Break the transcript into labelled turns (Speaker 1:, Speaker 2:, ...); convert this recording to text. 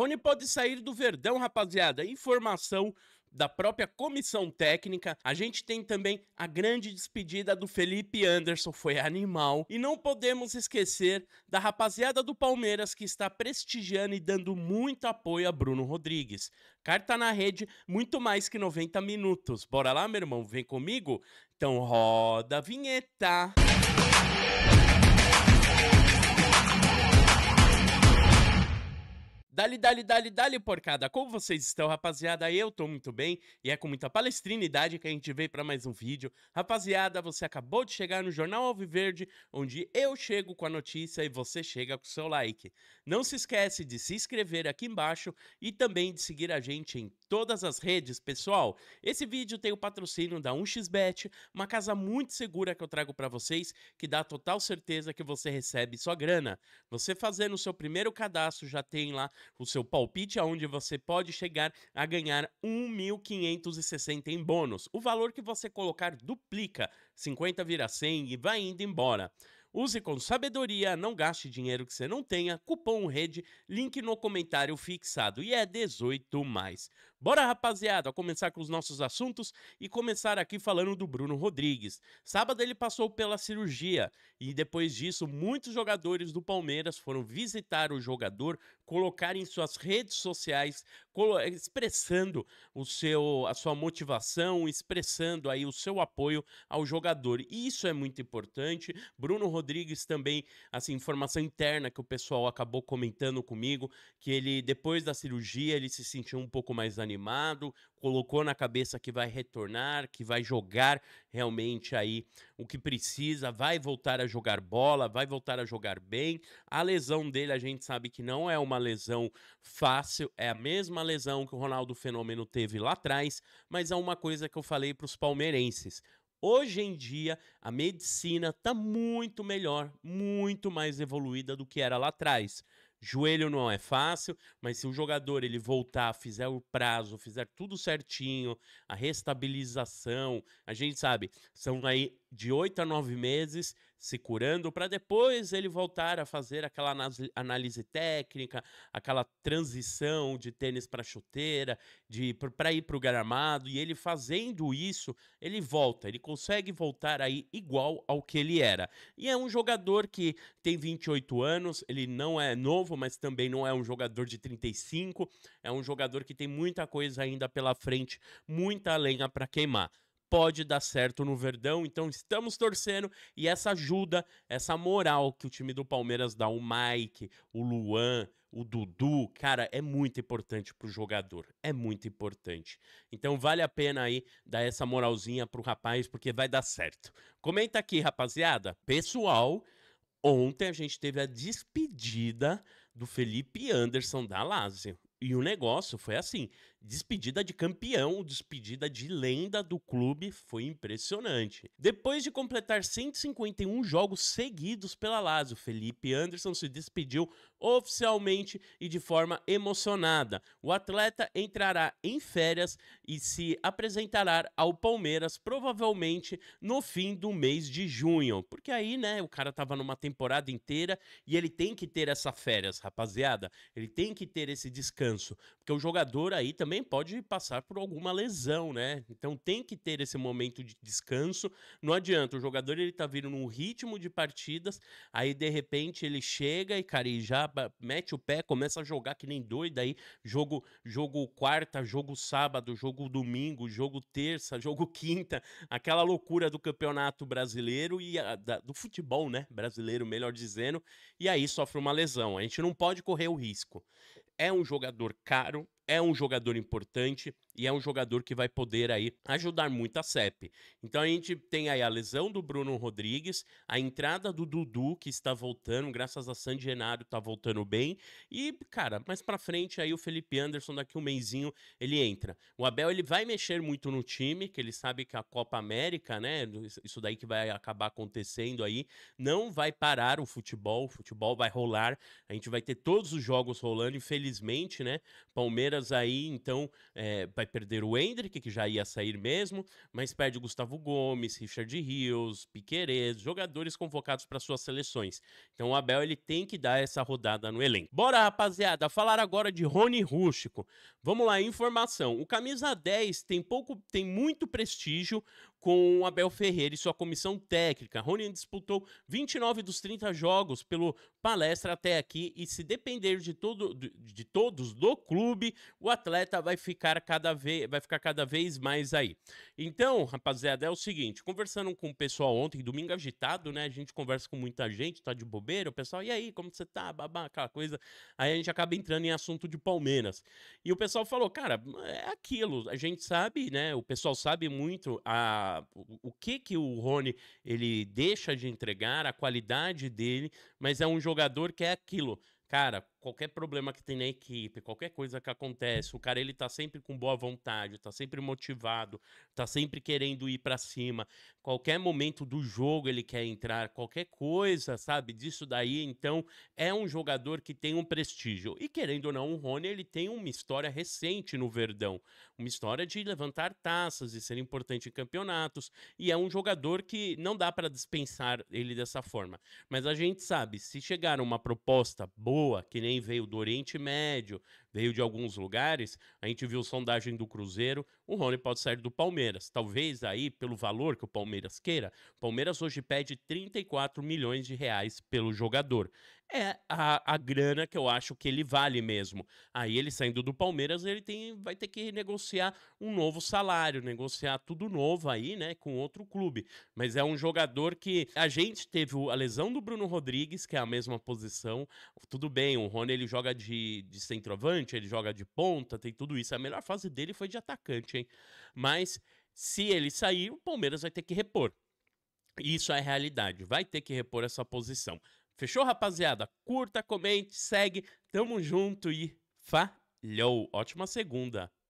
Speaker 1: Rony pode sair do Verdão, rapaziada. Informação da própria comissão técnica. A gente tem também a grande despedida do Felipe Anderson, foi animal. E não podemos esquecer da rapaziada do Palmeiras que está prestigiando e dando muito apoio a Bruno Rodrigues. Carta na rede, muito mais que 90 minutos. Bora lá, meu irmão, vem comigo? Então roda a vinheta. Música Dali, dali, dali, dali, porcada. Como vocês estão, rapaziada? Eu tô muito bem e é com muita palestrinidade que a gente veio para mais um vídeo. Rapaziada, você acabou de chegar no Jornal Alviverde, onde eu chego com a notícia e você chega com o seu like. Não se esquece de se inscrever aqui embaixo e também de seguir a gente em todas as redes, pessoal. Esse vídeo tem o patrocínio da 1xBet, uma casa muito segura que eu trago para vocês, que dá total certeza que você recebe sua grana. Você fazendo o seu primeiro cadastro já tem lá o seu palpite, aonde você pode chegar a ganhar 1.560 em bônus. O valor que você colocar duplica, 50 vira 100 e vai indo embora. Use com sabedoria, não gaste dinheiro que você não tenha. Cupom rede, link no comentário fixado e é 18 mais. Bora, rapaziada, começar com os nossos assuntos e começar aqui falando do Bruno Rodrigues. Sábado ele passou pela cirurgia e depois disso muitos jogadores do Palmeiras foram visitar o jogador, colocar em suas redes sociais, expressando o seu a sua motivação, expressando aí o seu apoio ao jogador. E isso é muito importante. Bruno Rodrigues também, assim, informação interna que o pessoal acabou comentando comigo, que ele depois da cirurgia ele se sentiu um pouco mais animado animado, colocou na cabeça que vai retornar, que vai jogar realmente aí o que precisa, vai voltar a jogar bola, vai voltar a jogar bem. A lesão dele a gente sabe que não é uma lesão fácil, é a mesma lesão que o Ronaldo Fenômeno teve lá atrás, mas é uma coisa que eu falei para os palmeirenses. Hoje em dia, a medicina está muito melhor, muito mais evoluída do que era lá atrás. Joelho não é fácil, mas se o jogador ele voltar, fizer o prazo, fizer tudo certinho, a restabilização, a gente sabe, são aí de 8 a 9 meses se curando, para depois ele voltar a fazer aquela análise técnica, aquela transição de tênis para chuteira, de para ir para o gramado, e ele fazendo isso, ele volta, ele consegue voltar aí igual ao que ele era. E é um jogador que tem 28 anos, ele não é novo, mas também não é um jogador de 35, é um jogador que tem muita coisa ainda pela frente, muita lenha para queimar pode dar certo no Verdão. Então estamos torcendo e essa ajuda, essa moral que o time do Palmeiras dá, o Mike, o Luan, o Dudu, cara, é muito importante pro jogador, é muito importante. Então vale a pena aí dar essa moralzinha pro rapaz porque vai dar certo. Comenta aqui, rapaziada, pessoal, ontem a gente teve a despedida do Felipe Anderson da Lazio. E o negócio foi assim: Despedida de campeão, despedida de lenda do clube foi impressionante. Depois de completar 151 jogos seguidos pela Lazio, Felipe Anderson se despediu oficialmente e de forma emocionada. O atleta entrará em férias e se apresentará ao Palmeiras provavelmente no fim do mês de junho, porque aí, né, o cara tava numa temporada inteira e ele tem que ter essa férias, rapaziada. Ele tem que ter esse descanso, porque o jogador aí também pode passar por alguma lesão, né? Então tem que ter esse momento de descanso. Não adianta o jogador ele tá vindo num ritmo de partidas, aí de repente ele chega e cara, e já mete o pé, começa a jogar que nem doida aí, jogo, jogo quarta, jogo sábado, jogo domingo, jogo terça, jogo quinta, aquela loucura do campeonato brasileiro e a, da, do futebol, né, brasileiro, melhor dizendo, e aí sofre uma lesão. A gente não pode correr o risco. É um jogador caro, é um jogador importante, e é um jogador que vai poder aí ajudar muito a CEP. Então a gente tem aí a lesão do Bruno Rodrigues, a entrada do Dudu, que está voltando, graças a San Genaro está voltando bem, e, cara, mais pra frente aí o Felipe Anderson, daqui um mêsinho, ele entra. O Abel, ele vai mexer muito no time, que ele sabe que a Copa América, né, isso daí que vai acabar acontecendo aí, não vai parar o futebol, o futebol vai rolar, a gente vai ter todos os jogos rolando, infelizmente, né, Palmeiras aí, então, é, vai perder o Hendrick, que já ia sair mesmo, mas perde o Gustavo Gomes, Richard Rios, Piquerez, jogadores convocados para suas seleções. Então o Abel ele tem que dar essa rodada no elenco. Bora, rapaziada, falar agora de Rony Rústico. Vamos lá, informação. O camisa 10 tem pouco, tem muito prestígio com Abel Ferreira e sua comissão técnica. Rony disputou 29 dos 30 jogos pelo Palestra até aqui e se depender de, todo, de, de todos do clube, o atleta vai ficar cada vez vai ficar cada vez mais aí. Então, rapaziada, é o seguinte, conversando com o pessoal ontem, domingo agitado, né? A gente conversa com muita gente, tá de bobeira, o pessoal, e aí, como você tá? Babá, aquela coisa. Aí a gente acaba entrando em assunto de Palmeiras. E o pessoal falou, cara, é aquilo, a gente sabe, né? O pessoal sabe muito a o, o que que o Rony ele deixa de entregar, a qualidade dele, mas é um jogador que é aquilo Cara, qualquer problema que tem na equipe, qualquer coisa que acontece, o cara ele tá sempre com boa vontade, tá sempre motivado, tá sempre querendo ir para cima. Qualquer momento do jogo ele quer entrar, qualquer coisa, sabe? Disso daí, então, é um jogador que tem um prestígio. E querendo ou não, o Rony ele tem uma história recente no Verdão, uma história de levantar taças e ser importante em campeonatos, e é um jogador que não dá para dispensar ele dessa forma. Mas a gente sabe, se chegar uma proposta boa boa, que nem veio do Oriente Médio, veio de alguns lugares. A gente viu sondagem do Cruzeiro, o Rony pode sair do Palmeiras. Talvez aí, pelo valor que o Palmeiras queira, o Palmeiras hoje pede 34 milhões de reais pelo jogador. É a, a grana que eu acho que ele vale mesmo. Aí ele saindo do Palmeiras, ele tem, vai ter que negociar um novo salário, negociar tudo novo aí, né, com outro clube. Mas é um jogador que a gente teve a lesão do Bruno Rodrigues, que é a mesma posição. Tudo bem, o Rony ele joga de, de centroavante, ele joga de ponta, tem tudo isso. A melhor fase dele foi de atacante, hein? ontem. Mas se ele sair, o Palmeiras vai ter que repor. Isso é realidade. Vai ter que repor essa posição. Fechou, rapaziada? Curta, comente, segue. Tamo junto e falhou. Ótima segunda.